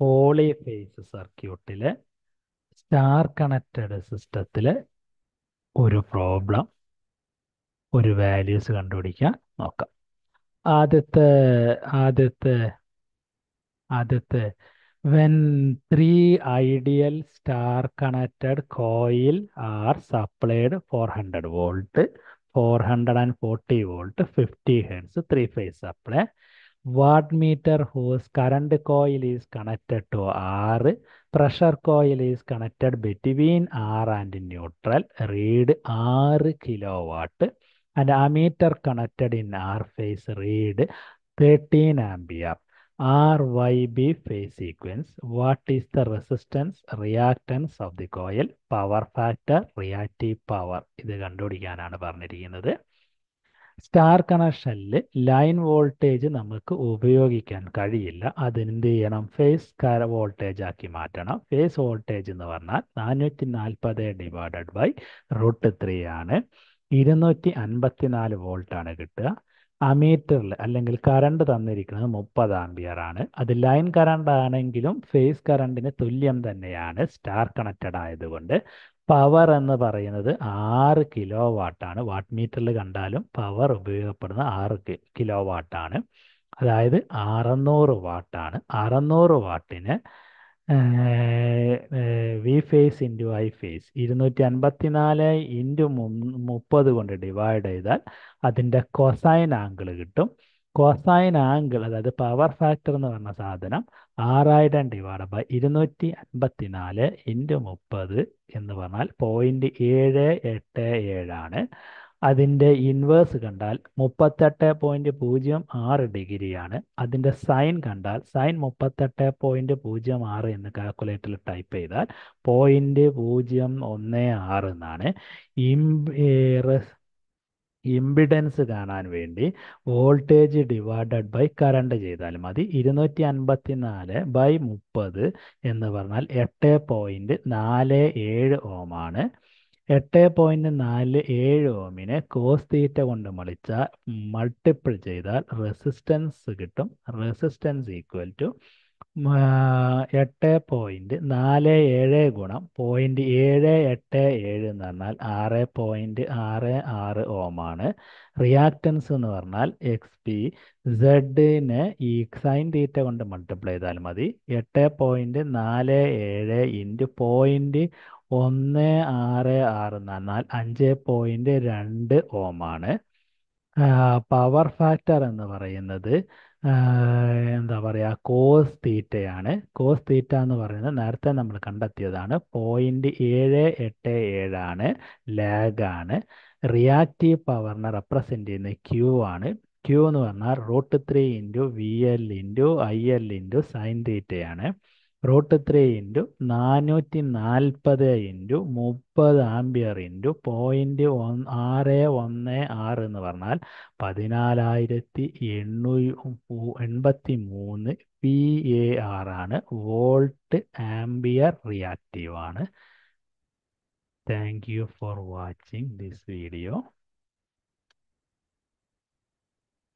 Polyphase സർക്യൂട്ടിലെ star connected സിസ്റ്റത്തില് ഒരു problem ഒരു വാല്യൂസ് കണ്ടുപിടിക്കാൻ നോക്കാം ആദ്യത്തെ ആദ്യത്തെ ആദ്യത്തെ when three ideal star connected coil are supplied four hundred volt four hundred and forty volt fifty hence three phase supply wattmeter hose current coil is connected to R, pressure coil is connected between R and neutral, read R kilowatt, and ammeter connected in R phase, read 13 ampere. RYB phase sequence. What is the resistance, reactance of the coil, power factor, reactive power. ഇത് കണ്ടുപിടിക്കാനാണ് പറഞ്ഞിരിക്കുന്നത് star കണക്ഷനിൽ line voltage നമുക്ക് ഉപയോഗിക്കാൻ കഴിയില്ല അതിനെന്ത് ചെയ്യണം phase voltage ആക്കി മാറ്റണം ഫേസ് വോൾട്ടേജ് എന്ന് പറഞ്ഞാൽ നാനൂറ്റി നാൽപ്പത് ഡിവൈഡഡ് ബൈ റൂട്ട് ത്രീ ആണ് ഇരുന്നൂറ്റി അൻപത്തിനാല് വോൾട്ടാണ് കിട്ടുക അമീറ്ററിൽ അല്ലെങ്കിൽ കറണ്ട് തന്നിരിക്കുന്നത് മുപ്പത് ആംബിയർ ആണ് അത് ലൈൻ കറണ്ട് ആണെങ്കിലും ഫേസ് കറണ്ടിന് തുല്യം തന്നെയാണ് സ്റ്റാർ കണക്റ്റഡ് ആയതുകൊണ്ട് പവർ എന്ന് പറയുന്നത് ആറ് കിലോ വാട്ടാണ് വാട്ട് മീറ്ററിൽ കണ്ടാലും പവർ ഉപയോഗപ്പെടുന്ന ആറ് കിലോ വാട്ടാണ് അതായത് അറുന്നൂറ് വാട്ടാണ് അറുന്നൂറ് വാട്ടിന് V phase into I phase ഇരുന്നൂറ്റി അൻപത്തി നാല് ഇൻറ്റു മുപ്പത് കൊണ്ട് ഡിവൈഡ് ചെയ്താൽ അതിൻ്റെ കൊസൈൻ ആംഗിൾ കിട്ടും കോസൈൻ ആംഗിൾ അതായത് പവർ ഫാക്ടർ എന്ന് പറഞ്ഞ സാധനം ആറായിരം ഡിവൈഡ് ബൈ ഇരുന്നൂറ്റി അൻപത്തി നാല് ഇൻറ്റു മുപ്പത് എന്ന് പറഞ്ഞാൽ പോയിന്റ് ഏഴ് എട്ട് ഏഴാണ് അതിൻ്റെ ഇൻവേഴ്സ് കണ്ടാൽ മുപ്പത്തെട്ട് പോയിൻറ്റ് പൂജ്യം ആറ് ഡിഗ്രിയാണ് അതിൻ്റെ സൈൻ കണ്ടാൽ സൈൻ മുപ്പത്തെട്ട് പോയിൻറ്റ് പൂജ്യം ആറ് എന്ന് കാൽക്കുലേറ്ററിൽ ടൈപ്പ് ചെയ്താൽ പോയിൻറ്റ് പൂജ്യം ഒന്ന് ആറ് എന്നാണ് ഇമ്പിഡൻസ് കാണാൻ വേണ്ടി വോൾട്ടേജ് ഡിവൈഡഡ് ബൈ കറണ്ട് ചെയ്താൽ മതി ഇരുന്നൂറ്റി അൻപത്തി നാല് ബൈ മുപ്പത് എന്ന് പറഞ്ഞാൽ എട്ട് പോയിൻറ്റ് നാല് ഏഴ് ഓം ആണ് എട്ട് പോയിൻറ്റ് നാല് ഏഴ് ഓമിനെ കോസ് തീറ്റ കൊണ്ട് മളിച്ചാൽ മൾട്ടിപ്പിൾ ചെയ്താൽ റെസിസ്റ്റൻസ് കിട്ടും റെസിസ്റ്റൻസ് ഈക്വൽ ടു എട്ട് പോയിൻറ്റ് നാല് ഏഴ് ഗുണം പോയിൻറ്റ് ഏഴ് എട്ട് ഏഴ് എന്ന് പറഞ്ഞാൽ ആറ് പോയിൻറ്റ് ആറ് ആറ് ഓമാണ് റിയാക്റ്റൻസ് എന്ന് പറഞ്ഞാൽ എക്സ് പി സെഡിനെ ഈ സൈൻ തീറ്റ കൊണ്ട് മൾട്ടിപ്ലൈ ചെയ്താൽ മതി എട്ട് പോയിൻറ്റ് നാല് ഏഴ് ഇൻറ്റു പോയിൻറ്റ് ഒന്ന് ആറ് ആറ് എന്ന് പറഞ്ഞാൽ അഞ്ച് പോയിൻറ്റ് രണ്ട് ഓമാണ് പവർ ഫാക്ടർ എന്ന് പറയുന്നത് എന്താ പറയുക കോസ് തീറ്റയാണ് കോസ് തീറ്റ എന്ന് പറയുന്നത് നേരത്തെ നമ്മൾ കണ്ടെത്തിയതാണ് പോയിന്റ് ഏഴ് എട്ട് ഏഴാണ് ലാഗാണ് റിയാക്റ്റീവ് പവറിനെ റെപ്രസെൻ്റ് ചെയ്യുന്ന ക്യൂ ആണ് ക്യൂ എന്ന് പറഞ്ഞാൽ root three into V L into I L into sine തീറ്റയാണ് റൂട്ട് ത്രീ ഇൻറ്റു നാനൂറ്റി നാൽപ്പത് ഇൻറ്റു മുപ്പത് ആംബിയർ ഇൻറ്റു പോയിൻറ്റ് ഒ ആറ് ഒന്ന് ആറ് എന്ന് പറഞ്ഞാൽ പതിനാലായിരത്തി എണ്ണൂ എൺപത്തി മൂന്ന് പി എ ആർ ആണ് വോൾട്ട് ആംബിയർ റിയാക്റ്റീവ് ആണ് thank you for watching this video